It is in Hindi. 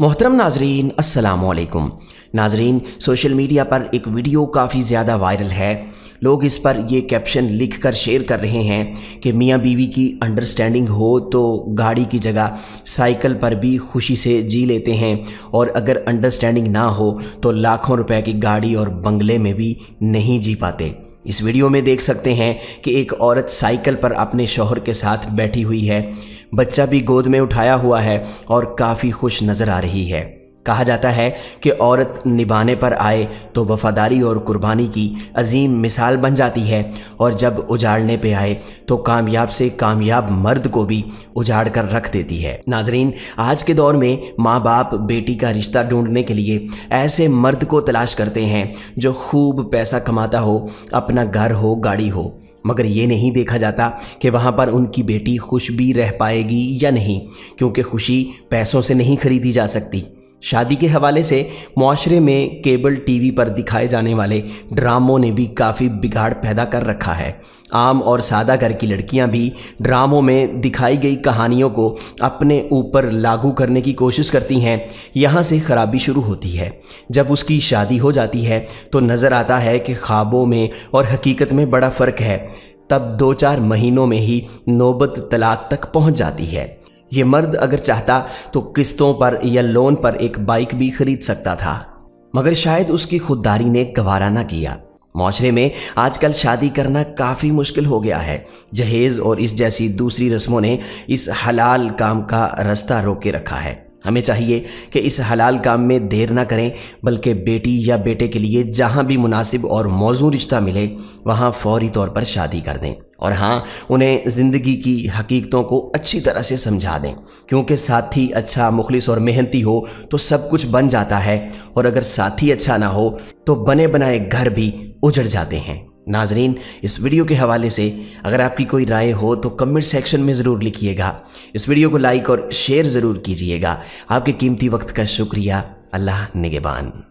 मोहतरम नाजरीन असलकुम नाजरीन सोशल मीडिया पर एक वीडियो काफ़ी ज़्यादा वायरल है लोग इस पर ये कैप्शन लिख कर शेयर कर रहे हैं कि मियाँ बीवी की अंडरस्टैंडिंग हो तो गाड़ी की जगह साइकिल पर भी खुशी से जी लेते हैं और अगर अंडरस्टैंडिंग ना हो तो लाखों रुपए की गाड़ी और बंगले में भी नहीं जी पाते इस वीडियो में देख सकते हैं कि एक औरत साइकिल पर अपने शोहर के साथ बैठी हुई है बच्चा भी गोद में उठाया हुआ है और काफ़ी खुश नज़र आ रही है कहा जाता है कि औरत निभाने पर आए तो वफादारी और कुर्बानी की अजीम मिसाल बन जाती है और जब उजाड़ने पे आए तो कामयाब से कामयाब मर्द को भी उजाड़ कर रख देती है नाजरीन आज के दौर में माँ बाप बेटी का रिश्ता ढूंढने के लिए ऐसे मर्द को तलाश करते हैं जो खूब पैसा कमाता हो अपना घर हो गाड़ी हो मगर ये नहीं देखा जाता कि वहाँ पर उनकी बेटी खुश भी रह पाएगी या नहीं क्योंकि खुशी पैसों से नहीं खरीदी जा सकती शादी के हवाले से माशरे में केबल टीवी पर दिखाए जाने वाले ड्रामों ने भी काफ़ी बिगाड़ पैदा कर रखा है आम और सादा घर की लड़कियां भी ड्रामों में दिखाई गई कहानियों को अपने ऊपर लागू करने की कोशिश करती हैं यहाँ से खराबी शुरू होती है जब उसकी शादी हो जाती है तो नज़र आता है कि ख्वाबों में और हकीकत में बड़ा फ़र्क है तब दो चार महीनों में ही नौबत तलाक तक पहुंच जाती है ये मर्द अगर चाहता तो किस्तों पर या लोन पर एक बाइक भी खरीद सकता था मगर शायद उसकी खुददारी ने गवारा ना किया माशरे में आजकल शादी करना काफ़ी मुश्किल हो गया है जहेज और इस जैसी दूसरी रस्मों ने इस हलाल काम का रास्ता रोक के रखा है हमें चाहिए कि इस हलाल काम में देर ना करें बल्कि बेटी या बेटे के लिए जहाँ भी मुनासिब और मौजू रिश्ता मिले वहाँ फौरी तौर पर शादी कर दें और हाँ उन्हें ज़िंदगी की हकीकतों को अच्छी तरह से समझा दें क्योंकि साथी अच्छा मुखलिस और मेहनती हो तो सब कुछ बन जाता है और अगर साथी अच्छा ना हो तो बने बनाए घर भी उजड़ जाते हैं नाजरीन इस वीडियो के हवाले से अगर आपकी कोई राय हो तो कमेंट सेक्शन में ज़रूर लिखिएगा इस वीडियो को लाइक और शेयर ज़रूर कीजिएगा आपके कीमती वक्त का शुक्रिया अल्लाह निगेबान